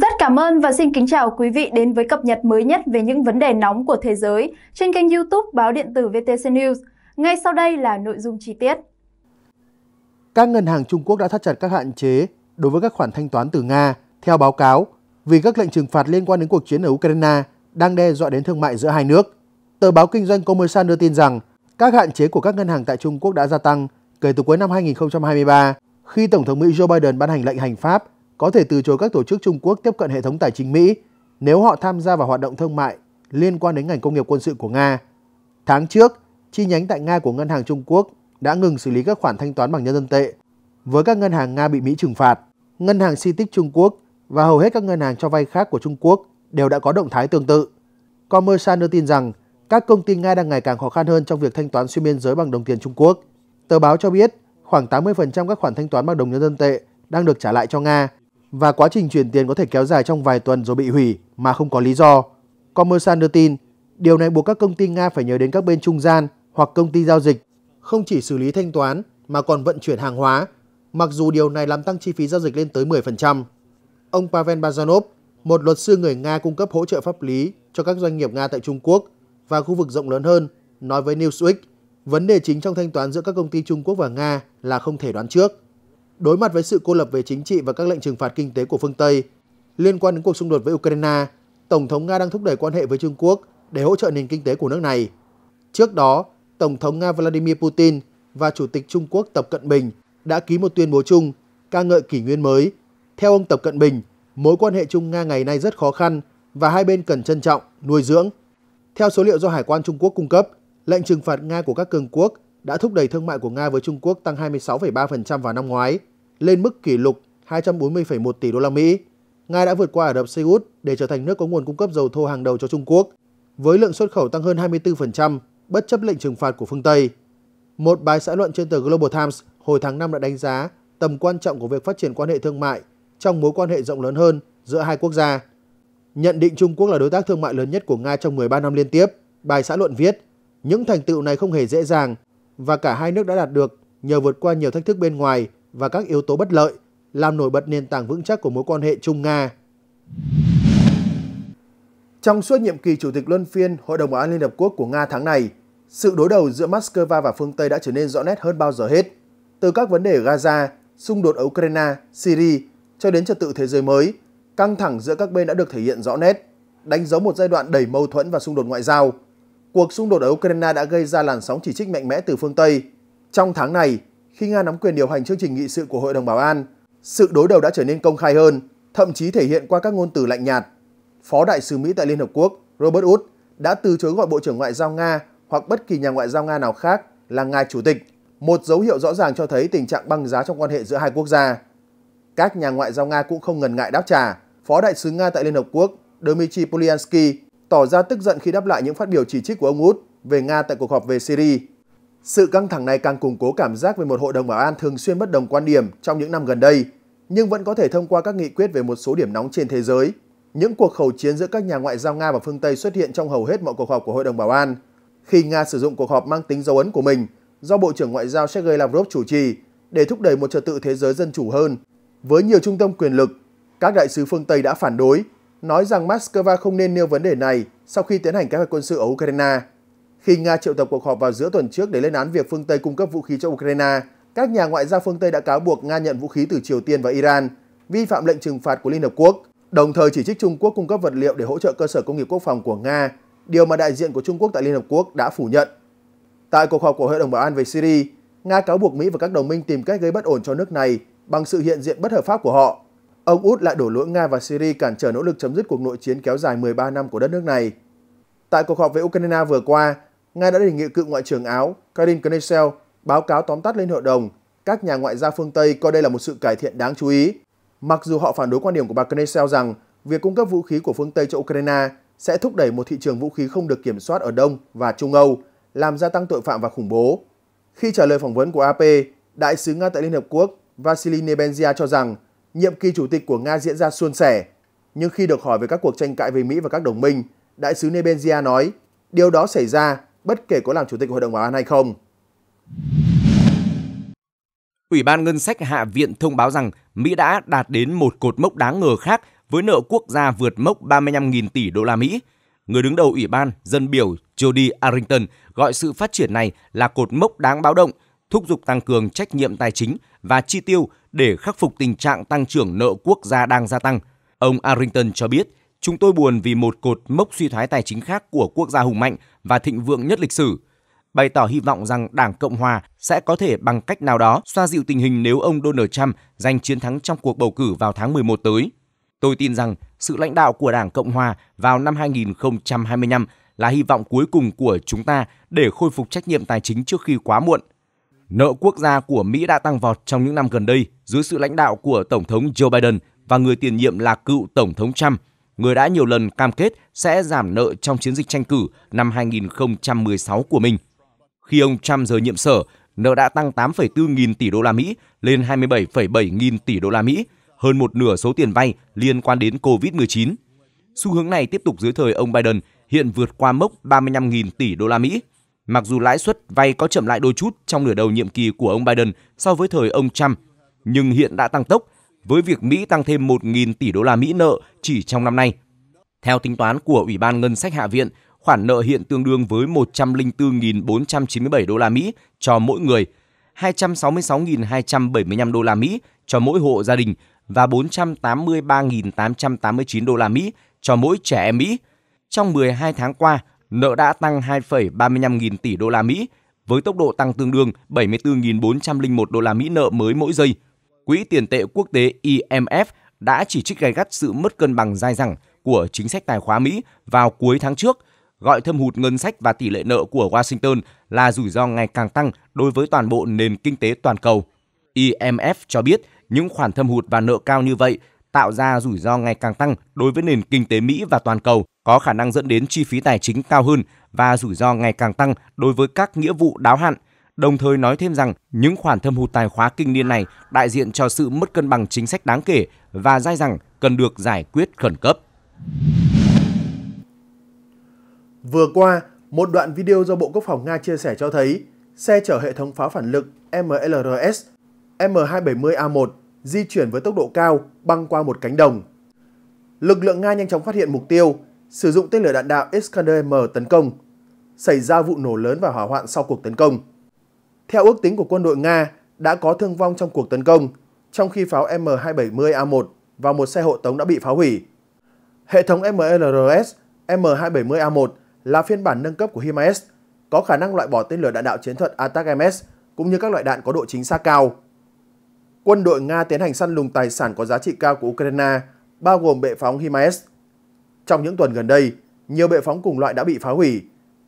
Rất cảm ơn và xin kính chào quý vị đến với cập nhật mới nhất về những vấn đề nóng của thế giới trên kênh youtube báo điện tử VTC News. Ngay sau đây là nội dung chi tiết. Các ngân hàng Trung Quốc đã thắt chặt các hạn chế đối với các khoản thanh toán từ Nga, theo báo cáo, vì các lệnh trừng phạt liên quan đến cuộc chiến ở Ukraine đang đe dọa đến thương mại giữa hai nước. Tờ báo kinh doanh Kommersant đưa tin rằng các hạn chế của các ngân hàng tại Trung Quốc đã gia tăng kể từ cuối năm 2023 khi Tổng thống Mỹ Joe Biden ban hành lệnh hành pháp có thể từ chối các tổ chức Trung Quốc tiếp cận hệ thống tài chính Mỹ nếu họ tham gia vào hoạt động thương mại liên quan đến ngành công nghiệp quân sự của Nga. Tháng trước, chi nhánh tại Nga của Ngân hàng Trung Quốc đã ngừng xử lý các khoản thanh toán bằng nhân dân tệ với các ngân hàng Nga bị Mỹ trừng phạt. Ngân hàng Citic Trung Quốc và hầu hết các ngân hàng cho vay khác của Trung Quốc đều đã có động thái tương tự. Commerce đưa tin rằng các công ty Nga đang ngày càng khó khăn hơn trong việc thanh toán xuyên biên giới bằng đồng tiền Trung Quốc. Tờ báo cho biết khoảng 80% các khoản thanh toán bằng đồng nhân dân tệ đang được trả lại cho Nga và quá trình chuyển tiền có thể kéo dài trong vài tuần rồi bị hủy mà không có lý do. Commersan đưa tin, điều này buộc các công ty Nga phải nhớ đến các bên trung gian hoặc công ty giao dịch, không chỉ xử lý thanh toán mà còn vận chuyển hàng hóa, mặc dù điều này làm tăng chi phí giao dịch lên tới 10%. Ông Pavel Bazanov, một luật sư người Nga cung cấp hỗ trợ pháp lý cho các doanh nghiệp Nga tại Trung Quốc và khu vực rộng lớn hơn, nói với Newsweek, vấn đề chính trong thanh toán giữa các công ty Trung Quốc và Nga là không thể đoán trước đối mặt với sự cô lập về chính trị và các lệnh trừng phạt kinh tế của phương Tây. Liên quan đến cuộc xung đột với Ukraine, Tổng thống Nga đang thúc đẩy quan hệ với Trung Quốc để hỗ trợ nền kinh tế của nước này. Trước đó, Tổng thống Nga Vladimir Putin và Chủ tịch Trung Quốc Tập Cận Bình đã ký một tuyên bố chung ca ngợi kỷ nguyên mới. Theo ông Tập Cận Bình, mối quan hệ Trung-Nga ngày nay rất khó khăn và hai bên cần trân trọng, nuôi dưỡng. Theo số liệu do Hải quan Trung Quốc cung cấp, lệnh trừng phạt Nga của các cường quốc đã thúc đẩy thương mại của Nga với Trung Quốc tăng 26,3% vào năm ngoái, lên mức kỷ lục 240,1 tỷ đô la Mỹ. Nga đã vượt qua Ả Rập Xê Út để trở thành nước có nguồn cung cấp dầu thô hàng đầu cho Trung Quốc, với lượng xuất khẩu tăng hơn 24%, bất chấp lệnh trừng phạt của phương Tây. Một bài xã luận trên tờ Global Times hồi tháng 5 đã đánh giá tầm quan trọng của việc phát triển quan hệ thương mại trong mối quan hệ rộng lớn hơn giữa hai quốc gia. Nhận định Trung Quốc là đối tác thương mại lớn nhất của Nga trong 13 năm liên tiếp, bài xã luận viết, những thành tựu này không hề dễ dàng và cả hai nước đã đạt được nhờ vượt qua nhiều thách thức bên ngoài và các yếu tố bất lợi, làm nổi bật nền tảng vững chắc của mối quan hệ Trung-Nga. Trong suốt nhiệm kỳ Chủ tịch Luân phiên Hội đồng Bảo an Liên Hợp Quốc của Nga tháng này, sự đối đầu giữa Moscow và phương Tây đã trở nên rõ nét hơn bao giờ hết. Từ các vấn đề ở Gaza, xung đột ở Ukraine, Syria cho đến trật tự thế giới mới, căng thẳng giữa các bên đã được thể hiện rõ nét, đánh dấu một giai đoạn đầy mâu thuẫn và xung đột ngoại giao – cuộc xung đột ở Ukraine đã gây ra làn sóng chỉ trích mạnh mẽ từ phương Tây. Trong tháng này, khi Nga nắm quyền điều hành chương trình nghị sự của Hội đồng Bảo an, sự đối đầu đã trở nên công khai hơn, thậm chí thể hiện qua các ngôn từ lạnh nhạt. Phó đại sứ Mỹ tại Liên Hợp Quốc Robert Wood đã từ chối gọi Bộ trưởng Ngoại giao Nga hoặc bất kỳ nhà ngoại giao Nga nào khác là ngài chủ tịch, một dấu hiệu rõ ràng cho thấy tình trạng băng giá trong quan hệ giữa hai quốc gia. Các nhà ngoại giao Nga cũng không ngần ngại đáp trả. Phó đại sứ Nga tại Liên Hợp Quốc Dmitry Polyansky tỏ ra tức giận khi đáp lại những phát biểu chỉ trích của ông Wood về Nga tại cuộc họp về Syria. Sự căng thẳng này càng củng cố cảm giác về một Hội đồng Bảo an thường xuyên bất đồng quan điểm trong những năm gần đây, nhưng vẫn có thể thông qua các nghị quyết về một số điểm nóng trên thế giới. Những cuộc khẩu chiến giữa các nhà ngoại giao Nga và phương Tây xuất hiện trong hầu hết mọi cuộc họp của Hội đồng Bảo an, khi Nga sử dụng cuộc họp mang tính dấu ấn của mình do Bộ trưởng Ngoại giao Sergei Lavrov chủ trì để thúc đẩy một trật tự thế giới dân chủ hơn. Với nhiều trung tâm quyền lực, các đại sứ phương Tây đã phản đối nói rằng Moscow không nên nêu vấn đề này sau khi tiến hành kế hoạch quân sự ở Ukraine. Khi Nga triệu tập cuộc họp vào giữa tuần trước để lên án việc phương Tây cung cấp vũ khí cho Ukraine, các nhà ngoại giao phương Tây đã cáo buộc Nga nhận vũ khí từ Triều Tiên và Iran, vi phạm lệnh trừng phạt của Liên Hợp Quốc, đồng thời chỉ trích Trung Quốc cung cấp vật liệu để hỗ trợ cơ sở công nghiệp quốc phòng của Nga, điều mà đại diện của Trung Quốc tại Liên Hợp Quốc đã phủ nhận. Tại cuộc họp của Hội đồng Bảo an về Syria, Nga cáo buộc Mỹ và các đồng minh tìm cách gây bất ổn cho nước này bằng sự hiện diện bất hợp pháp của họ Ông Út lại đổ lỗi Nga và Syria cản trở nỗ lực chấm dứt cuộc nội chiến kéo dài 13 năm của đất nước này. Tại cuộc họp về Ukraine vừa qua, Nga đã đề nghị cựu Ngoại trưởng Áo Karin Knesel báo cáo tóm tắt lên hội đồng. Các nhà ngoại giao phương Tây coi đây là một sự cải thiện đáng chú ý. Mặc dù họ phản đối quan điểm của bà Knesel rằng việc cung cấp vũ khí của phương Tây cho Ukraine sẽ thúc đẩy một thị trường vũ khí không được kiểm soát ở Đông và Trung Âu, làm gia tăng tội phạm và khủng bố. Khi trả lời phỏng vấn của AP, Đại sứ Nga tại Liên Hợp Quốc Vasily Nebenzia cho rằng nhiệm kỳ chủ tịch của Nga diễn ra suôn sẻ, nhưng khi được hỏi về các cuộc tranh cãi với Mỹ và các đồng minh, đại sứ Nebenzia nói điều đó xảy ra bất kể có làm chủ tịch Hội đồng Bảo an hay không. Ủy ban Ngân sách Hạ viện thông báo rằng Mỹ đã đạt đến một cột mốc đáng ngờ khác với nợ quốc gia vượt mốc 35.000 tỷ đô la Mỹ. Người đứng đầu Ủy ban, dân biểu Jody Arrington gọi sự phát triển này là cột mốc đáng báo động, thúc giục tăng cường trách nhiệm tài chính và chi tiêu để khắc phục tình trạng tăng trưởng nợ quốc gia đang gia tăng. Ông Arrington cho biết, chúng tôi buồn vì một cột mốc suy thoái tài chính khác của quốc gia hùng mạnh và thịnh vượng nhất lịch sử. Bày tỏ hy vọng rằng Đảng Cộng Hòa sẽ có thể bằng cách nào đó xoa dịu tình hình nếu ông Donald Trump giành chiến thắng trong cuộc bầu cử vào tháng 11 tới. Tôi tin rằng sự lãnh đạo của Đảng Cộng Hòa vào năm 2025 là hy vọng cuối cùng của chúng ta để khôi phục trách nhiệm tài chính trước khi quá muộn. Nợ quốc gia của Mỹ đã tăng vọt trong những năm gần đây dưới sự lãnh đạo của Tổng thống Joe Biden và người tiền nhiệm là cựu Tổng thống Trump, người đã nhiều lần cam kết sẽ giảm nợ trong chiến dịch tranh cử năm 2016 của mình. Khi ông Trump rời nhiệm sở, nợ đã tăng 8,4 nghìn tỷ đô la Mỹ lên 27,7 nghìn tỷ đô la Mỹ, hơn một nửa số tiền vay liên quan đến COVID-19. Xu hướng này tiếp tục dưới thời ông Biden, hiện vượt qua mốc 35.000 tỷ đô la Mỹ. Mặc dù lãi suất vay có chậm lại đôi chút trong nửa đầu nhiệm kỳ của ông Biden so với thời ông Trump, nhưng hiện đã tăng tốc với việc Mỹ tăng thêm 1.000 tỷ đô la Mỹ nợ chỉ trong năm nay. Theo tính toán của Ủy ban Ngân sách Hạ viện, khoản nợ hiện tương đương với 104.497 đô la Mỹ cho mỗi người, 266.275 đô la Mỹ cho mỗi hộ gia đình và 483.889 đô la Mỹ cho mỗi trẻ em Mỹ. Trong 12 tháng qua, nợ đã tăng 2,35 nghìn tỷ đô la Mỹ với tốc độ tăng tương đương 74.401 đô la Mỹ nợ mới mỗi giây. Quỹ tiền tệ quốc tế IMF đã chỉ trích gay gắt sự mất cân bằng dai dẳng của chính sách tài khoá Mỹ vào cuối tháng trước, gọi thâm hụt ngân sách và tỷ lệ nợ của Washington là rủi ro ngày càng tăng đối với toàn bộ nền kinh tế toàn cầu. IMF cho biết những khoản thâm hụt và nợ cao như vậy tạo ra rủi ro ngày càng tăng đối với nền kinh tế Mỹ và toàn cầu có khả năng dẫn đến chi phí tài chính cao hơn và rủi ro ngày càng tăng đối với các nghĩa vụ đáo hạn. Đồng thời nói thêm rằng những khoản thâm hụt tài khóa kinh niên này đại diện cho sự mất cân bằng chính sách đáng kể và dai rằng cần được giải quyết khẩn cấp. Vừa qua, một đoạn video do Bộ Quốc phòng Nga chia sẻ cho thấy xe chở hệ thống pháo phản lực MLRS M270A1 di chuyển với tốc độ cao băng qua một cánh đồng. Lực lượng Nga nhanh chóng phát hiện mục tiêu sử dụng tên lửa đạn đạo Iskander-M tấn công, xảy ra vụ nổ lớn và hỏa hoạn sau cuộc tấn công. Theo ước tính của quân đội Nga, đã có thương vong trong cuộc tấn công, trong khi pháo M270A1 và một xe hộ tống đã bị phá hủy. Hệ thống MLRS M270A1 là phiên bản nâng cấp của HIMARS, có khả năng loại bỏ tên lửa đạn đạo chiến thuật ATACMS cũng như các loại đạn có độ chính xác cao. Quân đội Nga tiến hành săn lùng tài sản có giá trị cao của Ukraine, bao gồm bệ phóng HIMARS trong những tuần gần đây, nhiều bệ phóng cùng loại đã bị phá hủy.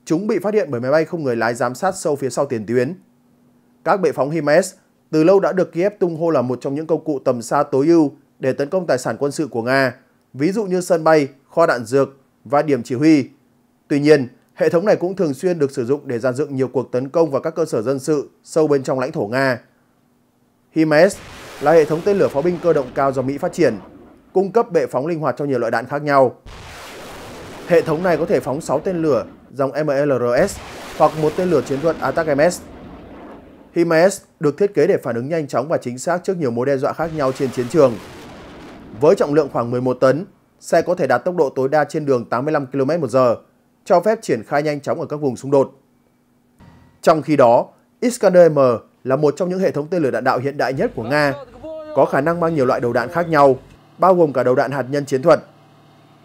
Chúng bị phát hiện bởi máy bay không người lái giám sát sâu phía sau tiền tuyến. Các bệ phóng HIMARS từ lâu đã được Kiev tung hô là một trong những công cụ tầm xa tối ưu để tấn công tài sản quân sự của Nga, ví dụ như sân bay, kho đạn dược và điểm chỉ huy. Tuy nhiên, hệ thống này cũng thường xuyên được sử dụng để dàn dựng nhiều cuộc tấn công vào các cơ sở dân sự sâu bên trong lãnh thổ Nga. HIMARS là hệ thống tên lửa pháo binh cơ động cao do Mỹ phát triển, cung cấp bệ phóng linh hoạt cho nhiều loại đạn khác nhau. Hệ thống này có thể phóng 6 tên lửa dòng MLRS hoặc một tên lửa chiến thuật ATACMS. HIMARS được thiết kế để phản ứng nhanh chóng và chính xác trước nhiều mối đe dọa khác nhau trên chiến trường. Với trọng lượng khoảng 11 tấn, xe có thể đạt tốc độ tối đa trên đường 85 km/h, cho phép triển khai nhanh chóng ở các vùng xung đột. Trong khi đó, Iskander-M là một trong những hệ thống tên lửa đạn đạo hiện đại nhất của Nga, có khả năng mang nhiều loại đầu đạn khác nhau, bao gồm cả đầu đạn hạt nhân chiến thuật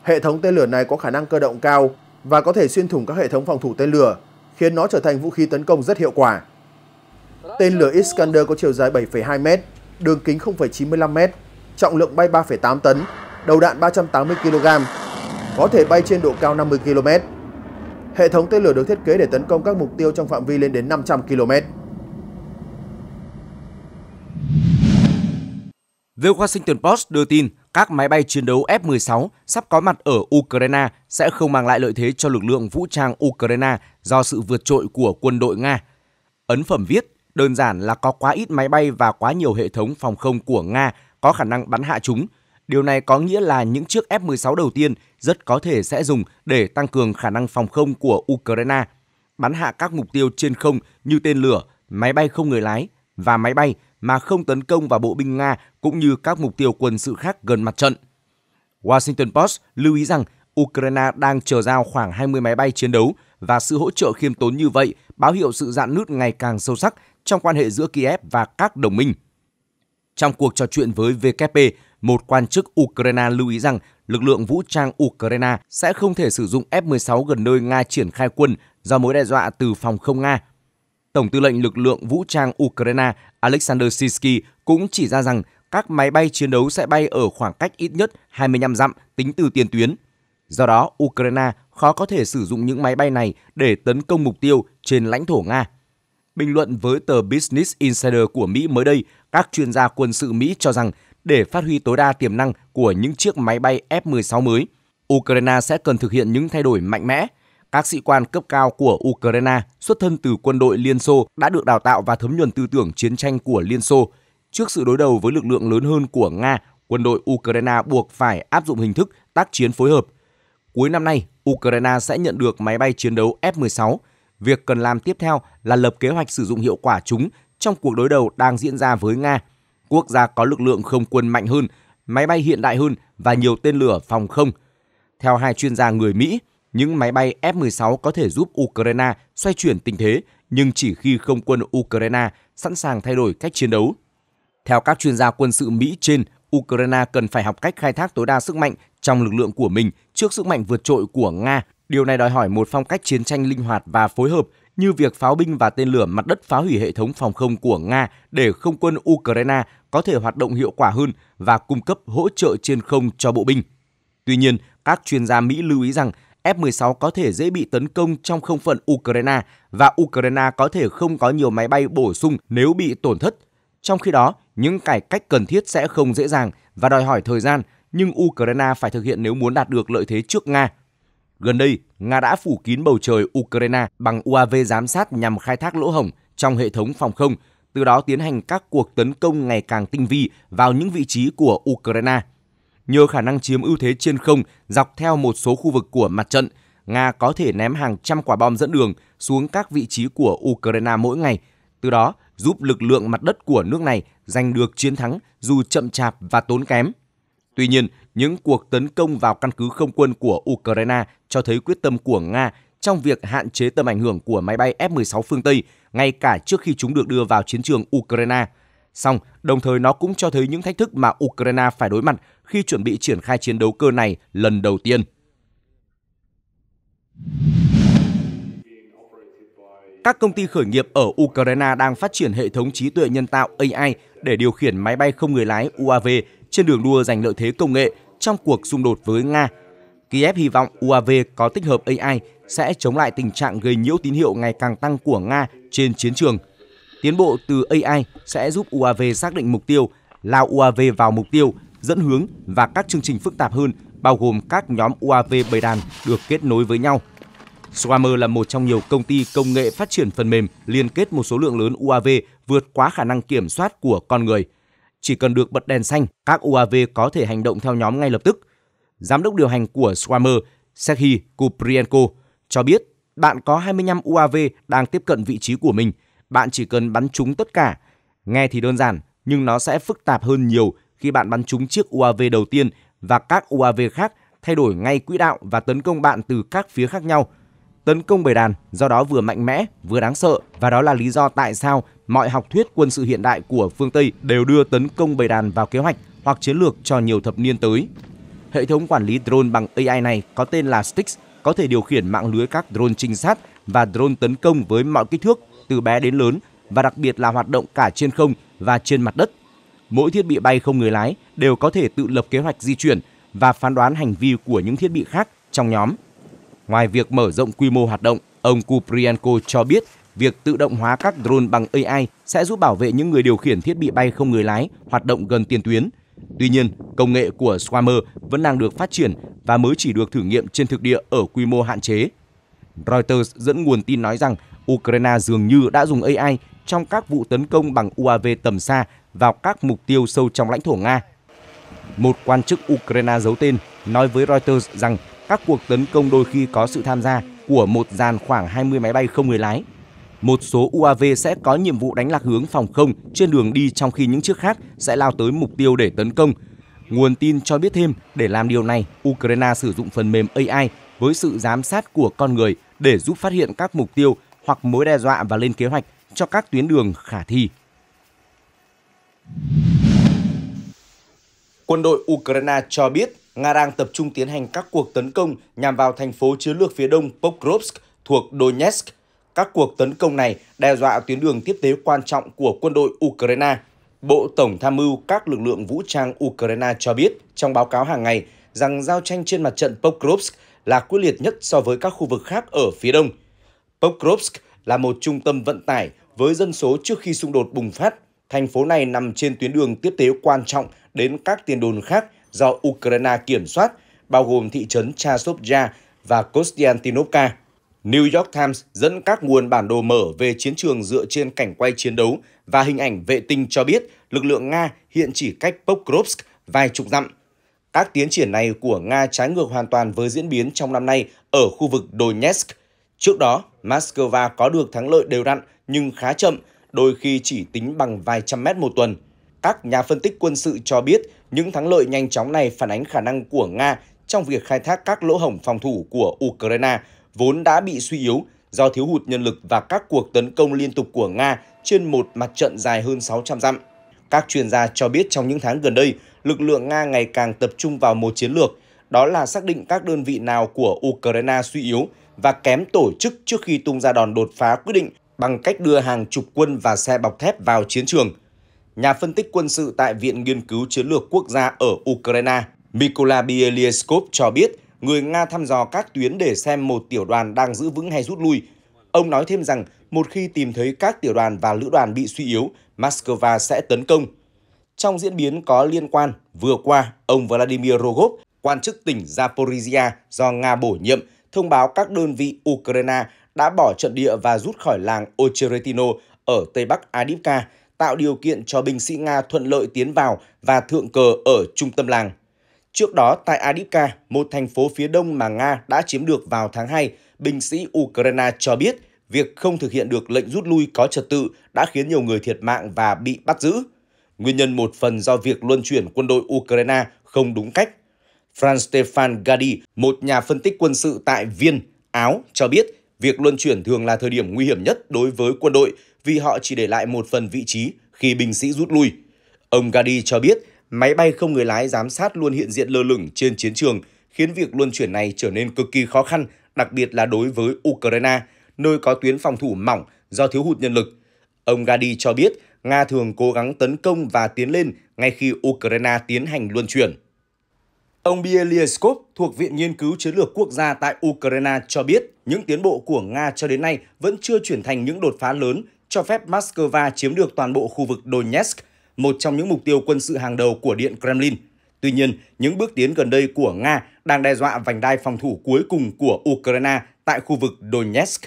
hệ thống tên lửa này có khả năng cơ động cao và có thể xuyên thủng các hệ thống phòng thủ tên lửa, khiến nó trở thành vũ khí tấn công rất hiệu quả. Tên lửa Iskander có chiều dài 7,2m, đường kính 0,95m, trọng lượng bay 3,8 tấn, đầu đạn 380 kg, có thể bay trên độ cao 50 km. Hệ thống tên lửa được thiết kế để tấn công các mục tiêu trong phạm vi lên đến 500 km. The Washington Post đưa tin các máy bay chiến đấu F-16 sắp có mặt ở Ukraine sẽ không mang lại lợi thế cho lực lượng vũ trang Ukraine do sự vượt trội của quân đội Nga. Ấn phẩm viết, đơn giản là có quá ít máy bay và quá nhiều hệ thống phòng không của Nga có khả năng bắn hạ chúng. Điều này có nghĩa là những chiếc F-16 đầu tiên rất có thể sẽ dùng để tăng cường khả năng phòng không của Ukraine, bắn hạ các mục tiêu trên không như tên lửa, máy bay không người lái và máy bay mà không tấn công vào bộ binh Nga cũng như các mục tiêu quân sự khác gần mặt trận. Washington Post lưu ý rằng Ukraine đang chờ giao khoảng 20 máy bay chiến đấu và sự hỗ trợ khiêm tốn như vậy báo hiệu sự dạn nứt ngày càng sâu sắc trong quan hệ giữa Kiev và các đồng minh. Trong cuộc trò chuyện với VKP, một quan chức Ukraine lưu ý rằng lực lượng vũ trang Ukraine sẽ không thể sử dụng F-16 gần nơi Nga triển khai quân do mối đe dọa từ phòng không Nga Tổng tư lệnh lực lượng vũ trang Ukraine Alexander Sisky cũng chỉ ra rằng các máy bay chiến đấu sẽ bay ở khoảng cách ít nhất 25 dặm tính từ tiền tuyến. Do đó, Ukraine khó có thể sử dụng những máy bay này để tấn công mục tiêu trên lãnh thổ Nga. Bình luận với tờ Business Insider của Mỹ mới đây, các chuyên gia quân sự Mỹ cho rằng để phát huy tối đa tiềm năng của những chiếc máy bay F-16 mới, Ukraine sẽ cần thực hiện những thay đổi mạnh mẽ – các sĩ quan cấp cao của Ukraine xuất thân từ quân đội Liên Xô đã được đào tạo và thấm nhuần tư tưởng chiến tranh của Liên Xô. Trước sự đối đầu với lực lượng lớn hơn của Nga, quân đội Ukraine buộc phải áp dụng hình thức tác chiến phối hợp. Cuối năm nay, Ukraine sẽ nhận được máy bay chiến đấu F-16. Việc cần làm tiếp theo là lập kế hoạch sử dụng hiệu quả chúng trong cuộc đối đầu đang diễn ra với Nga. Quốc gia có lực lượng không quân mạnh hơn, máy bay hiện đại hơn và nhiều tên lửa phòng không. Theo hai chuyên gia người Mỹ, những máy bay F-16 có thể giúp Ukraine xoay chuyển tình thế, nhưng chỉ khi không quân Ukraine sẵn sàng thay đổi cách chiến đấu. Theo các chuyên gia quân sự Mỹ trên, Ukraine cần phải học cách khai thác tối đa sức mạnh trong lực lượng của mình trước sức mạnh vượt trội của Nga. Điều này đòi hỏi một phong cách chiến tranh linh hoạt và phối hợp như việc pháo binh và tên lửa mặt đất phá hủy hệ thống phòng không của Nga để không quân Ukraine có thể hoạt động hiệu quả hơn và cung cấp hỗ trợ trên không cho bộ binh. Tuy nhiên, các chuyên gia Mỹ lưu ý rằng F-16 có thể dễ bị tấn công trong không phận Ukraine và Ukraine có thể không có nhiều máy bay bổ sung nếu bị tổn thất. Trong khi đó, những cải cách cần thiết sẽ không dễ dàng và đòi hỏi thời gian, nhưng Ukraine phải thực hiện nếu muốn đạt được lợi thế trước Nga. Gần đây, Nga đã phủ kín bầu trời Ukraine bằng UAV giám sát nhằm khai thác lỗ hổng trong hệ thống phòng không, từ đó tiến hành các cuộc tấn công ngày càng tinh vi vào những vị trí của Ukraine nhờ khả năng chiếm ưu thế trên không dọc theo một số khu vực của mặt trận, Nga có thể ném hàng trăm quả bom dẫn đường xuống các vị trí của Ukraine mỗi ngày, từ đó giúp lực lượng mặt đất của nước này giành được chiến thắng dù chậm chạp và tốn kém. Tuy nhiên, những cuộc tấn công vào căn cứ không quân của Ukraine cho thấy quyết tâm của Nga trong việc hạn chế tầm ảnh hưởng của máy bay F-16 phương Tây ngay cả trước khi chúng được đưa vào chiến trường Ukraine. Song, đồng thời nó cũng cho thấy những thách thức mà Ukraine phải đối mặt khi chuẩn bị triển khai chiến đấu cơ này lần đầu tiên. Các công ty khởi nghiệp ở Ukraine đang phát triển hệ thống trí tuệ nhân tạo AI để điều khiển máy bay không người lái UAV trên đường đua giành lợi thế công nghệ trong cuộc xung đột với Nga. Kiev hy vọng UAV có tích hợp AI sẽ chống lại tình trạng gây nhiễu tín hiệu ngày càng tăng của Nga trên chiến trường. Tiến bộ từ AI sẽ giúp UAV xác định mục tiêu, lao UAV vào mục tiêu dẫn hướng và các chương trình phức tạp hơn bao gồm các nhóm UAV bầy đàn được kết nối với nhau. Swarmer là một trong nhiều công ty công nghệ phát triển phần mềm liên kết một số lượng lớn UAV vượt quá khả năng kiểm soát của con người. Chỉ cần được bật đèn xanh, các UAV có thể hành động theo nhóm ngay lập tức. Giám đốc điều hành của Swarmer, Sergei Kuprienko, cho biết bạn có 25 UAV đang tiếp cận vị trí của mình. Bạn chỉ cần bắn chúng tất cả. Nghe thì đơn giản, nhưng nó sẽ phức tạp hơn nhiều khi bạn bắn trúng chiếc UAV đầu tiên và các UAV khác thay đổi ngay quỹ đạo và tấn công bạn từ các phía khác nhau. Tấn công bầy đàn do đó vừa mạnh mẽ, vừa đáng sợ và đó là lý do tại sao mọi học thuyết quân sự hiện đại của phương Tây đều đưa tấn công bầy đàn vào kế hoạch hoặc chiến lược cho nhiều thập niên tới. Hệ thống quản lý drone bằng AI này có tên là Styx, có thể điều khiển mạng lưới các drone trinh sát và drone tấn công với mọi kích thước, từ bé đến lớn và đặc biệt là hoạt động cả trên không và trên mặt đất – mỗi thiết bị bay không người lái đều có thể tự lập kế hoạch di chuyển và phán đoán hành vi của những thiết bị khác trong nhóm. Ngoài việc mở rộng quy mô hoạt động, ông Kuprienko cho biết việc tự động hóa các drone bằng AI sẽ giúp bảo vệ những người điều khiển thiết bị bay không người lái hoạt động gần tiền tuyến. Tuy nhiên, công nghệ của Swammer vẫn đang được phát triển và mới chỉ được thử nghiệm trên thực địa ở quy mô hạn chế. Reuters dẫn nguồn tin nói rằng Ukraine dường như đã dùng AI trong các vụ tấn công bằng UAV tầm xa vào các mục tiêu sâu trong lãnh thổ Nga. Một quan chức Ukraine giấu tên nói với Reuters rằng các cuộc tấn công đôi khi có sự tham gia của một dàn khoảng 20 máy bay không người lái. Một số UAV sẽ có nhiệm vụ đánh lạc hướng phòng không trên đường đi trong khi những chiếc khác sẽ lao tới mục tiêu để tấn công. Nguồn tin cho biết thêm, để làm điều này, Ukraine sử dụng phần mềm AI với sự giám sát của con người để giúp phát hiện các mục tiêu hoặc mối đe dọa và lên kế hoạch cho các tuyến đường khả thi. Quân đội Ukraine cho biết Nga đang tập trung tiến hành các cuộc tấn công nhằm vào thành phố chiến lược phía đông Pokrovsk thuộc Donetsk. Các cuộc tấn công này đe dọa tuyến đường tiếp tế quan trọng của quân đội Ukraine. Bộ Tổng tham mưu các lực lượng vũ trang Ukraine cho biết trong báo cáo hàng ngày rằng giao tranh trên mặt trận Pokrovsk là quyết liệt nhất so với các khu vực khác ở phía đông. Pokrovsk là một trung tâm vận tải với dân số trước khi xung đột bùng phát Thành phố này nằm trên tuyến đường tiếp tế quan trọng đến các tiền đồn khác do Ukraine kiểm soát, bao gồm thị trấn Chasovya và Kostiantinovka. New York Times dẫn các nguồn bản đồ mở về chiến trường dựa trên cảnh quay chiến đấu và hình ảnh vệ tinh cho biết lực lượng Nga hiện chỉ cách Pokrovsk vài chục dặm. Các tiến triển này của Nga trái ngược hoàn toàn với diễn biến trong năm nay ở khu vực Donetsk. Trước đó, Moscow có được thắng lợi đều đặn nhưng khá chậm đôi khi chỉ tính bằng vài trăm mét một tuần. Các nhà phân tích quân sự cho biết những thắng lợi nhanh chóng này phản ánh khả năng của Nga trong việc khai thác các lỗ hổng phòng thủ của Ukraine vốn đã bị suy yếu do thiếu hụt nhân lực và các cuộc tấn công liên tục của Nga trên một mặt trận dài hơn 600 dặm. Các chuyên gia cho biết trong những tháng gần đây, lực lượng Nga ngày càng tập trung vào một chiến lược, đó là xác định các đơn vị nào của Ukraine suy yếu và kém tổ chức trước khi tung ra đòn đột phá quyết định bằng cách đưa hàng chục quân và xe bọc thép vào chiến trường. Nhà phân tích quân sự tại Viện Nghiên cứu Chiến lược Quốc gia ở Ukraine, Mikola Bielieskov cho biết người Nga thăm dò các tuyến để xem một tiểu đoàn đang giữ vững hay rút lui. Ông nói thêm rằng một khi tìm thấy các tiểu đoàn và lữ đoàn bị suy yếu, Moscow sẽ tấn công. Trong diễn biến có liên quan, vừa qua, ông Vladimir Rogov, quan chức tỉnh Zaporizhia do Nga bổ nhiệm, thông báo các đơn vị Ukraine đã bỏ trận địa và rút khỏi làng Ocheretino ở tây bắc Adivka, tạo điều kiện cho binh sĩ Nga thuận lợi tiến vào và thượng cờ ở trung tâm làng. Trước đó, tại Adivka, một thành phố phía đông mà Nga đã chiếm được vào tháng 2, binh sĩ Ukraine cho biết việc không thực hiện được lệnh rút lui có trật tự đã khiến nhiều người thiệt mạng và bị bắt giữ. Nguyên nhân một phần do việc luân chuyển quân đội Ukraine không đúng cách. Franz Stefan Gadi, một nhà phân tích quân sự tại Viên, Áo, cho biết Việc luân chuyển thường là thời điểm nguy hiểm nhất đối với quân đội vì họ chỉ để lại một phần vị trí khi binh sĩ rút lui. Ông Gadi cho biết, máy bay không người lái giám sát luôn hiện diện lơ lửng trên chiến trường, khiến việc luân chuyển này trở nên cực kỳ khó khăn, đặc biệt là đối với Ukraine, nơi có tuyến phòng thủ mỏng do thiếu hụt nhân lực. Ông Gadi cho biết, Nga thường cố gắng tấn công và tiến lên ngay khi Ukraine tiến hành luân chuyển. Ông Bielyeskov thuộc Viện Nghiên cứu Chiến lược Quốc gia tại Ukraine cho biết những tiến bộ của Nga cho đến nay vẫn chưa chuyển thành những đột phá lớn cho phép Moscow chiếm được toàn bộ khu vực Donetsk, một trong những mục tiêu quân sự hàng đầu của Điện Kremlin. Tuy nhiên, những bước tiến gần đây của Nga đang đe dọa vành đai phòng thủ cuối cùng của Ukraine tại khu vực Donetsk.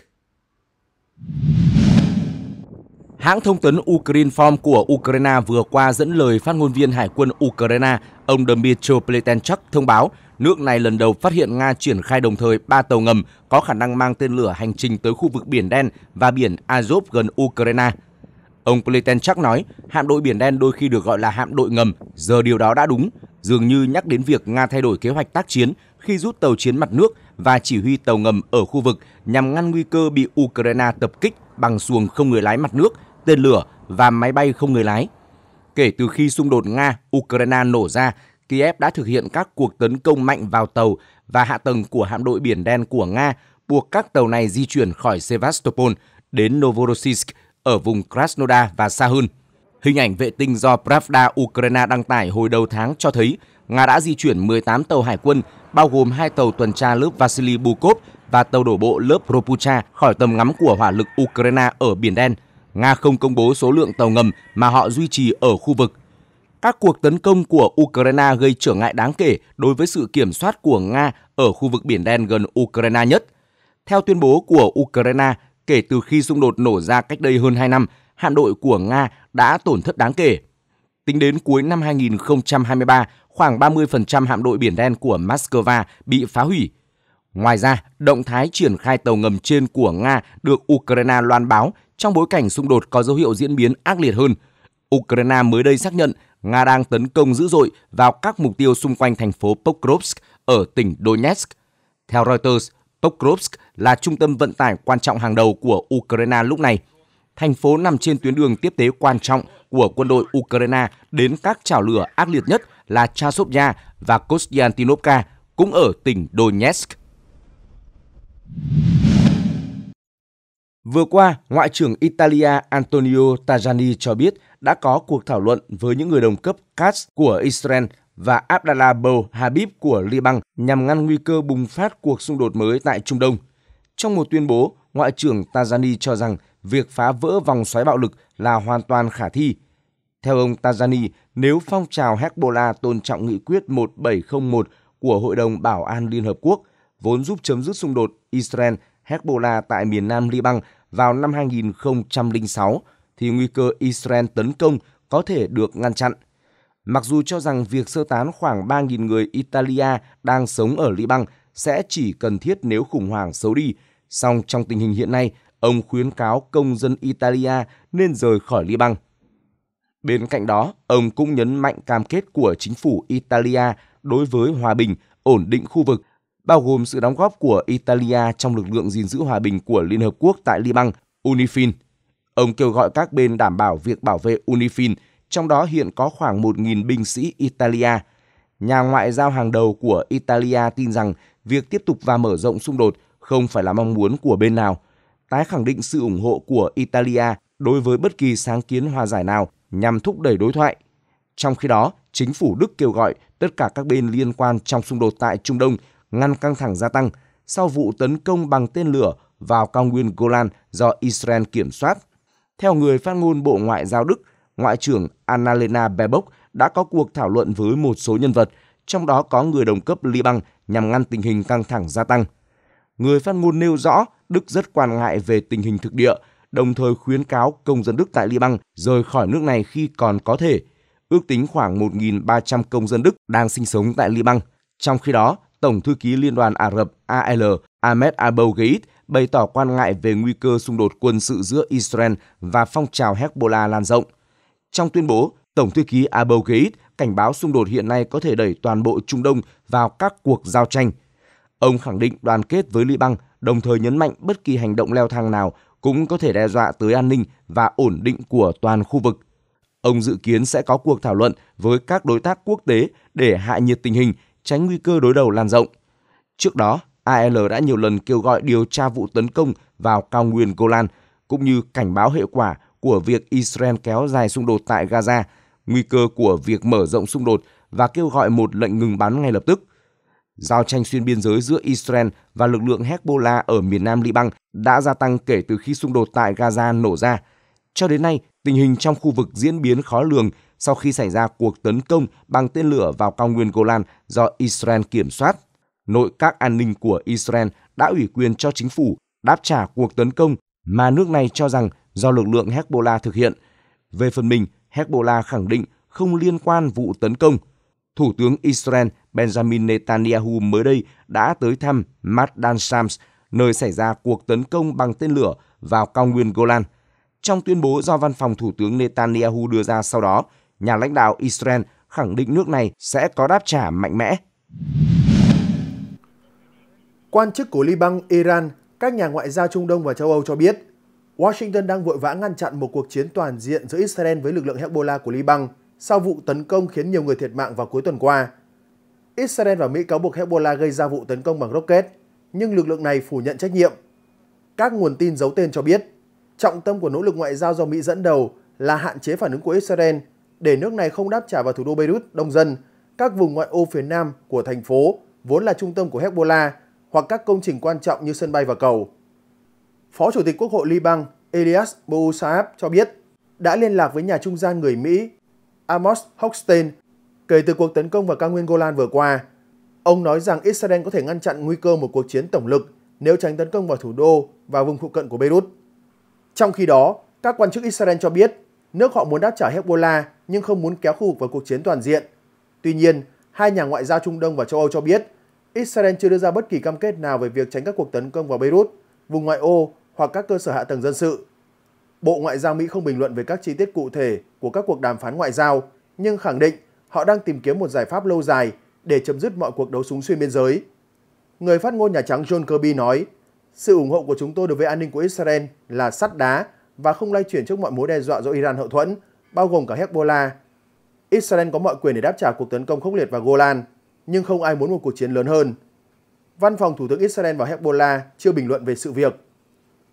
Hãng thông tấn Ukrinform của Ukraine vừa qua dẫn lời phát ngôn viên Hải quân Ukraine, ông Dmitry Pletenchuk thông báo nước này lần đầu phát hiện Nga triển khai đồng thời 3 tàu ngầm có khả năng mang tên lửa hành trình tới khu vực Biển Đen và biển Azov gần Ukraine. Ông Pletenchuk nói hạm đội Biển Đen đôi khi được gọi là hạm đội ngầm, giờ điều đó đã đúng, dường như nhắc đến việc Nga thay đổi kế hoạch tác chiến khi rút tàu chiến mặt nước và chỉ huy tàu ngầm ở khu vực nhằm ngăn nguy cơ bị Ukraine tập kích bằng xuồng không người lái mặt nước – tên lửa và máy bay không người lái. Kể từ khi xung đột Nga-Ukraine nổ ra, Kiev đã thực hiện các cuộc tấn công mạnh vào tàu và hạ tầng của hạm đội Biển Đen của Nga, buộc các tàu này di chuyển khỏi Sevastopol đến Novorossiysk ở vùng Krasnodar và xa hơn. Hình ảnh vệ tinh do Pravda Ukraine đăng tải hồi đầu tháng cho thấy Nga đã di chuyển 18 tàu hải quân, bao gồm hai tàu tuần tra lớp Vasily Bukov và tàu đổ bộ lớp Ropucha khỏi tầm ngắm của hỏa lực Ukraine ở Biển Đen – Nga không công bố số lượng tàu ngầm mà họ duy trì ở khu vực. Các cuộc tấn công của Ukraine gây trở ngại đáng kể đối với sự kiểm soát của Nga ở khu vực Biển Đen gần Ukraine nhất. Theo tuyên bố của Ukraine, kể từ khi xung đột nổ ra cách đây hơn 2 năm, hạm đội của Nga đã tổn thất đáng kể. Tính đến cuối năm 2023, khoảng 30% hạm đội Biển Đen của Moscow bị phá hủy. Ngoài ra, động thái triển khai tàu ngầm trên của Nga được Ukraine loan báo trong bối cảnh xung đột có dấu hiệu diễn biến ác liệt hơn. Ukraine mới đây xác nhận Nga đang tấn công dữ dội vào các mục tiêu xung quanh thành phố Pokrovsk ở tỉnh Donetsk. Theo Reuters, Pokrovsk là trung tâm vận tải quan trọng hàng đầu của Ukraine lúc này. Thành phố nằm trên tuyến đường tiếp tế quan trọng của quân đội Ukraine đến các trào lửa ác liệt nhất là Chasovya và Kostiantinovka, cũng ở tỉnh Donetsk. Vừa qua, Ngoại trưởng Italia Antonio Tajani cho biết đã có cuộc thảo luận với những người đồng cấp Katz của Israel và Abdallah Bou Habib của Liban nhằm ngăn nguy cơ bùng phát cuộc xung đột mới tại Trung Đông. Trong một tuyên bố, Ngoại trưởng Tajani cho rằng việc phá vỡ vòng xoáy bạo lực là hoàn toàn khả thi. Theo ông Tajani, nếu phong trào Hezbollah tôn trọng nghị quyết 1701 của Hội đồng Bảo an Liên Hợp Quốc, vốn giúp chấm dứt xung đột Israel Hezbollah tại miền nam Liban vào năm 2006 thì nguy cơ Israel tấn công có thể được ngăn chặn. Mặc dù cho rằng việc sơ tán khoảng 3.000 người Italia đang sống ở Liban sẽ chỉ cần thiết nếu khủng hoảng xấu đi, song trong tình hình hiện nay, ông khuyến cáo công dân Italia nên rời khỏi Liban. Bên cạnh đó, ông cũng nhấn mạnh cam kết của chính phủ Italia đối với hòa bình, ổn định khu vực bao gồm sự đóng góp của Italia trong lực lượng gìn giữ hòa bình của Liên Hợp Quốc tại Liban, UNIFIL. Ông kêu gọi các bên đảm bảo việc bảo vệ UNIFIL, trong đó hiện có khoảng 1.000 binh sĩ Italia. Nhà ngoại giao hàng đầu của Italia tin rằng việc tiếp tục và mở rộng xung đột không phải là mong muốn của bên nào, tái khẳng định sự ủng hộ của Italia đối với bất kỳ sáng kiến hòa giải nào nhằm thúc đẩy đối thoại. Trong khi đó, chính phủ Đức kêu gọi tất cả các bên liên quan trong xung đột tại Trung Đông ngăn căng thẳng gia tăng sau vụ tấn công bằng tên lửa vào cao nguyên Golan do Israel kiểm soát. Theo người phát ngôn Bộ Ngoại giao Đức, Ngoại trưởng Annalena Baerbock đã có cuộc thảo luận với một số nhân vật, trong đó có người đồng cấp Liban nhằm ngăn tình hình căng thẳng gia tăng. Người phát ngôn nêu rõ Đức rất quan ngại về tình hình thực địa, đồng thời khuyến cáo công dân Đức tại Liban rời khỏi nước này khi còn có thể. Ước tính khoảng 1.300 công dân Đức đang sinh sống tại Liban. Trong khi đó, Tổng thư ký Liên đoàn Ả Rập AL Ahmed Abou Gheit bày tỏ quan ngại về nguy cơ xung đột quân sự giữa Israel và phong trào Hezbollah lan rộng. Trong tuyên bố, Tổng thư ký Abou Gheit cảnh báo xung đột hiện nay có thể đẩy toàn bộ Trung Đông vào các cuộc giao tranh. Ông khẳng định đoàn kết với Liban, đồng thời nhấn mạnh bất kỳ hành động leo thang nào cũng có thể đe dọa tới an ninh và ổn định của toàn khu vực. Ông dự kiến sẽ có cuộc thảo luận với các đối tác quốc tế để hạ nhiệt tình hình tránh nguy cơ đối đầu lan rộng. Trước đó, AL đã nhiều lần kêu gọi điều tra vụ tấn công vào cao nguyên Golan, cũng như cảnh báo hệ quả của việc Israel kéo dài xung đột tại Gaza, nguy cơ của việc mở rộng xung đột và kêu gọi một lệnh ngừng bắn ngay lập tức. Giao tranh xuyên biên giới giữa Israel và lực lượng Hezbollah ở miền nam Liban đã gia tăng kể từ khi xung đột tại Gaza nổ ra. Cho đến nay, tình hình trong khu vực diễn biến khó lường sau khi xảy ra cuộc tấn công bằng tên lửa vào cao nguyên Golan do Israel kiểm soát. Nội các an ninh của Israel đã ủy quyền cho chính phủ đáp trả cuộc tấn công mà nước này cho rằng do lực lượng Hezbollah thực hiện. Về phần mình, Hezbollah khẳng định không liên quan vụ tấn công. Thủ tướng Israel Benjamin Netanyahu mới đây đã tới thăm Madan Shams, nơi xảy ra cuộc tấn công bằng tên lửa vào cao nguyên Golan. Trong tuyên bố do văn phòng Thủ tướng Netanyahu đưa ra sau đó, nhà lãnh đạo Israel khẳng định nước này sẽ có đáp trả mạnh mẽ. Quan chức của Liban, Iran, các nhà ngoại giao Trung Đông và châu Âu cho biết, Washington đang vội vã ngăn chặn một cuộc chiến toàn diện giữa Israel với lực lượng Hezbollah của Liban sau vụ tấn công khiến nhiều người thiệt mạng vào cuối tuần qua. Israel và Mỹ cáo buộc Hezbollah gây ra vụ tấn công bằng rocket, nhưng lực lượng này phủ nhận trách nhiệm. Các nguồn tin giấu tên cho biết, trọng tâm của nỗ lực ngoại giao do Mỹ dẫn đầu là hạn chế phản ứng của Israel để nước này không đáp trả vào thủ đô Beirut đông dân, các vùng ngoại ô phía nam của thành phố vốn là trung tâm của Hezbollah hoặc các công trình quan trọng như sân bay và cầu. Phó Chủ tịch Quốc hội Liban Elias Bousaab cho biết đã liên lạc với nhà trung gian người Mỹ Amos Hochstein kể từ cuộc tấn công vào cao nguyên Golan vừa qua. Ông nói rằng Israel có thể ngăn chặn nguy cơ một cuộc chiến tổng lực nếu tránh tấn công vào thủ đô và vùng phụ cận của Beirut. Trong khi đó, các quan chức Israel cho biết Nước họ muốn đáp trả Hezbollah nhưng không muốn kéo khu vực vào cuộc chiến toàn diện. Tuy nhiên, hai nhà ngoại giao Trung Đông và châu Âu cho biết Israel chưa đưa ra bất kỳ cam kết nào về việc tránh các cuộc tấn công vào Beirut, vùng ngoại ô hoặc các cơ sở hạ tầng dân sự. Bộ Ngoại giao Mỹ không bình luận về các chi tiết cụ thể của các cuộc đàm phán ngoại giao, nhưng khẳng định họ đang tìm kiếm một giải pháp lâu dài để chấm dứt mọi cuộc đấu súng xuyên biên giới. Người phát ngôn Nhà Trắng John Kirby nói, sự ủng hộ của chúng tôi đối với an ninh của Israel là sắt đá và không lay chuyển trước mọi mối đe dọa do Iran hậu thuẫn, bao gồm cả Hezbollah. Israel có mọi quyền để đáp trả cuộc tấn công khốc liệt vào Golan, nhưng không ai muốn một cuộc chiến lớn hơn. Văn phòng Thủ tướng Israel và Hezbollah chưa bình luận về sự việc.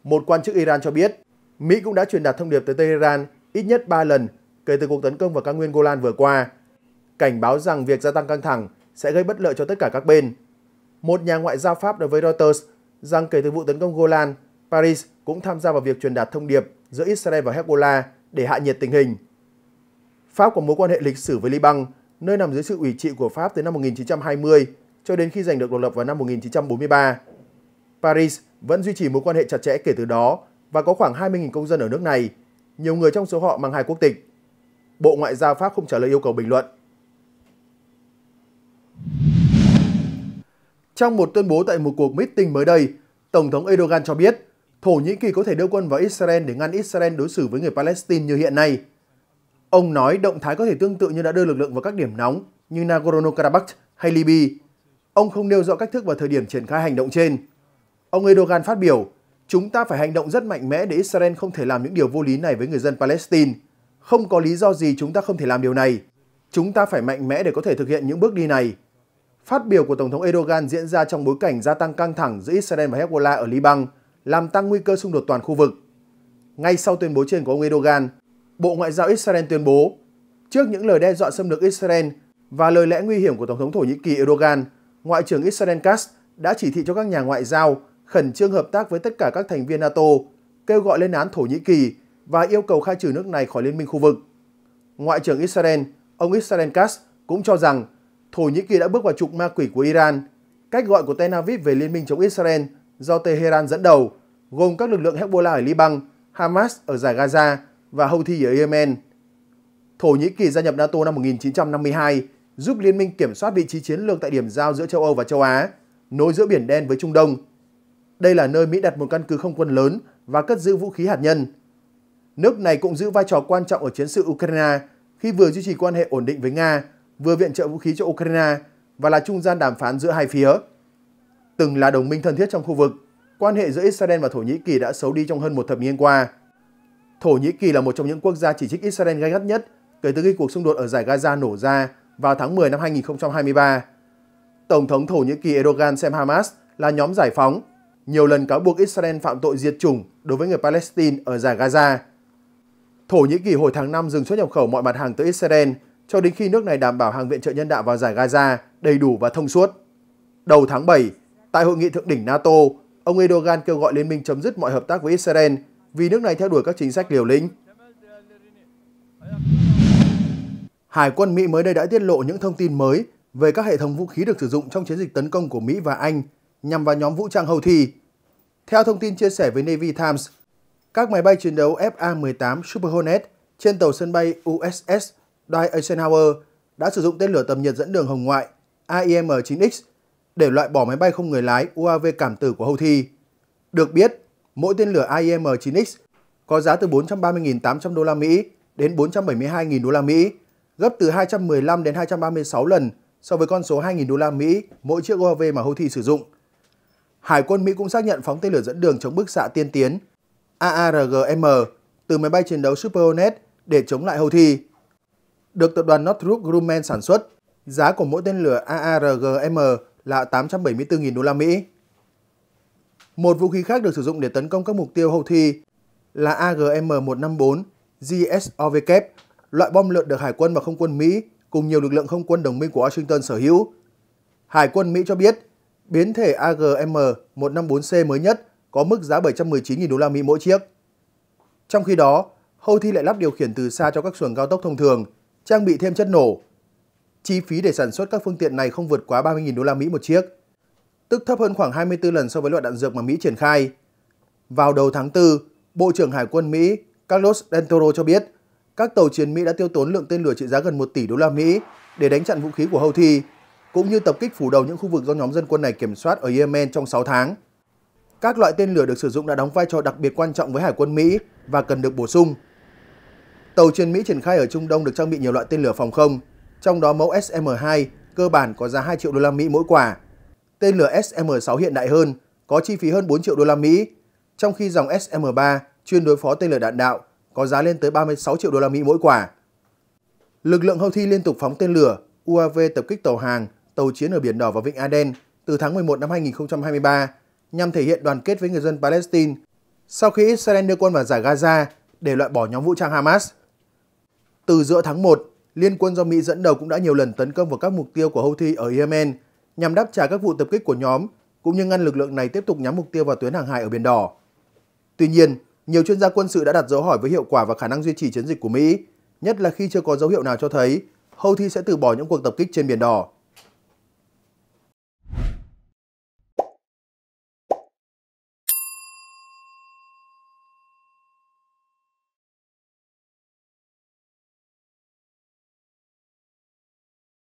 Một quan chức Iran cho biết, Mỹ cũng đã truyền đạt thông điệp tới Tehran ít nhất 3 lần kể từ cuộc tấn công vào các nguyên Golan vừa qua, cảnh báo rằng việc gia tăng căng thẳng sẽ gây bất lợi cho tất cả các bên. Một nhà ngoại giao Pháp đối với Reuters rằng kể từ vụ tấn công Golan Paris cũng tham gia vào việc truyền đạt thông điệp giữa Israel và Hezbollah để hạ nhiệt tình hình. Pháp có mối quan hệ lịch sử với Liban, nơi nằm dưới sự ủy trị của Pháp từ năm 1920 cho đến khi giành được độc lập vào năm 1943. Paris vẫn duy trì mối quan hệ chặt chẽ kể từ đó và có khoảng 20.000 công dân ở nước này, nhiều người trong số họ mang hai quốc tịch. Bộ Ngoại giao Pháp không trả lời yêu cầu bình luận. Trong một tuyên bố tại một cuộc meeting mới đây, Tổng thống Erdogan cho biết Thổ Nhĩ Kỳ có thể đưa quân vào Israel để ngăn Israel đối xử với người Palestine như hiện nay. Ông nói động thái có thể tương tự như đã đưa lực lượng vào các điểm nóng như Nagorno-Karabakh hay Libya. Ông không nêu rõ cách thức và thời điểm triển khai hành động trên. Ông Erdogan phát biểu, chúng ta phải hành động rất mạnh mẽ để Israel không thể làm những điều vô lý này với người dân Palestine. Không có lý do gì chúng ta không thể làm điều này. Chúng ta phải mạnh mẽ để có thể thực hiện những bước đi này. Phát biểu của Tổng thống Erdogan diễn ra trong bối cảnh gia tăng căng thẳng giữa Israel và Hezbollah ở Liban làm tăng nguy cơ xung đột toàn khu vực. Ngay sau tuyên bố trên của ông Erdogan, Bộ Ngoại giao Israel tuyên bố, trước những lời đe dọa xâm lược Israel và lời lẽ nguy hiểm của Tổng thống Thổ Nhĩ Kỳ Erdogan, Ngoại trưởng Israel Katz đã chỉ thị cho các nhà ngoại giao khẩn trương hợp tác với tất cả các thành viên NATO, kêu gọi lên án Thổ Nhĩ Kỳ và yêu cầu khai trừ nước này khỏi liên minh khu vực. Ngoại trưởng Israel, ông Israel Katz cũng cho rằng Thổ Nhĩ Kỳ đã bước vào trục ma quỷ của Iran. Cách gọi của Tel Aviv về liên minh chống Israel do Tehran dẫn đầu, gồm các lực lượng Hezbollah ở Liban, Hamas ở giải Gaza và Houthi ở Yemen. Thổ Nhĩ Kỳ gia nhập NATO năm 1952 giúp liên minh kiểm soát vị trí chiến lược tại điểm giao giữa châu Âu và châu Á, nối giữa Biển Đen với Trung Đông. Đây là nơi Mỹ đặt một căn cứ không quân lớn và cất giữ vũ khí hạt nhân. Nước này cũng giữ vai trò quan trọng ở chiến sự Ukraine khi vừa duy trì quan hệ ổn định với Nga, vừa viện trợ vũ khí cho Ukraine và là trung gian đàm phán giữa hai phía từng là đồng minh thân thiết trong khu vực, quan hệ giữa Israel và Thổ Nhĩ Kỳ đã xấu đi trong hơn một thập niên qua. Thổ Nhĩ Kỳ là một trong những quốc gia chỉ trích Israel gay gắt nhất kể từ khi cuộc xung đột ở giải Gaza nổ ra vào tháng 10 năm 2023. Tổng thống Thổ Nhĩ Kỳ Erdogan xem Hamas là nhóm giải phóng, nhiều lần cáo buộc Israel phạm tội diệt chủng đối với người Palestine ở giải Gaza. Thổ Nhĩ Kỳ hồi tháng 5 dừng xuất nhập khẩu mọi mặt hàng tới Israel cho đến khi nước này đảm bảo hàng viện trợ nhân đạo vào giải Gaza đầy đủ và thông suốt. Đầu tháng 7, Tại hội nghị thượng đỉnh NATO, ông Erdogan kêu gọi liên minh chấm dứt mọi hợp tác với Israel vì nước này theo đuổi các chính sách liều lĩnh. Hải quân Mỹ mới đây đã tiết lộ những thông tin mới về các hệ thống vũ khí được sử dụng trong chiến dịch tấn công của Mỹ và Anh nhằm vào nhóm vũ trang Houthi. Theo thông tin chia sẻ với Navy Times, các máy bay chiến đấu FA-18 Super Hornet trên tàu sân bay USS Dwight Eisenhower đã sử dụng tên lửa tầm nhiệt dẫn đường hồng ngoại AIM-9X để loại bỏ máy bay không người lái UAV cảm tử của Houthi. Được biết, mỗi tên lửa IM-9X có giá từ 430.800 đô la Mỹ đến 472.000 đô la Mỹ, gấp từ 215 đến 236 lần so với con số 2.000 đô la Mỹ mỗi chiếc UAV mà Houthi sử dụng. Hải quân Mỹ cũng xác nhận phóng tên lửa dẫn đường chống bức xạ tiên tiến AARGM từ máy bay chiến đấu Super Hornet để chống lại Houthi. Được tập đoàn Northrop Grumman sản xuất, giá của mỗi tên lửa AARGM là 874.000 đô la Mỹ. Một vũ khí khác được sử dụng để tấn công các mục tiêu hậu thi là AGM-154 GSOVK, loại bom lượn được Hải quân và Không quân Mỹ cùng nhiều lực lượng không quân đồng minh của Washington sở hữu. Hải quân Mỹ cho biết, biến thể AGM-154C mới nhất có mức giá 719.000 đô la Mỹ mỗi chiếc. Trong khi đó, Houthi lại lắp điều khiển từ xa cho các xuồng cao tốc thông thường, trang bị thêm chất nổ chi phí để sản xuất các phương tiện này không vượt quá 30.000 đô la Mỹ một chiếc, tức thấp hơn khoảng 24 lần so với loại đạn dược mà Mỹ triển khai. Vào đầu tháng 4, Bộ trưởng Hải quân Mỹ Carlos Del Toro cho biết, các tàu chiến Mỹ đã tiêu tốn lượng tên lửa trị giá gần một tỷ đô la Mỹ để đánh chặn vũ khí của Houthi, cũng như tập kích phủ đầu những khu vực do nhóm dân quân này kiểm soát ở Yemen trong 6 tháng. Các loại tên lửa được sử dụng đã đóng vai trò đặc biệt quan trọng với Hải quân Mỹ và cần được bổ sung. Tàu chiến Mỹ triển khai ở Trung Đông được trang bị nhiều loại tên lửa phòng không, trong đó mẫu SM2 cơ bản có giá 2 triệu đô la Mỹ mỗi quả. Tên lửa SM6 hiện đại hơn, có chi phí hơn 4 triệu đô la Mỹ, trong khi dòng SM3 chuyên đối phó tên lửa đạn đạo có giá lên tới 36 triệu đô la Mỹ mỗi quả. Lực lượng Houthi liên tục phóng tên lửa UAV tập kích tàu hàng, tàu chiến ở Biển Đỏ và Vịnh Aden từ tháng 11 năm 2023 nhằm thể hiện đoàn kết với người dân Palestine sau khi Israel đưa quân vào giải Gaza để loại bỏ nhóm vũ trang Hamas. Từ giữa tháng 1, liên quân do Mỹ dẫn đầu cũng đã nhiều lần tấn công vào các mục tiêu của Houthi ở Yemen nhằm đáp trả các vụ tập kích của nhóm cũng như ngăn lực lượng này tiếp tục nhắm mục tiêu vào tuyến hàng hải ở Biển Đỏ. Tuy nhiên, nhiều chuyên gia quân sự đã đặt dấu hỏi với hiệu quả và khả năng duy trì chiến dịch của Mỹ, nhất là khi chưa có dấu hiệu nào cho thấy Houthi sẽ từ bỏ những cuộc tập kích trên Biển Đỏ.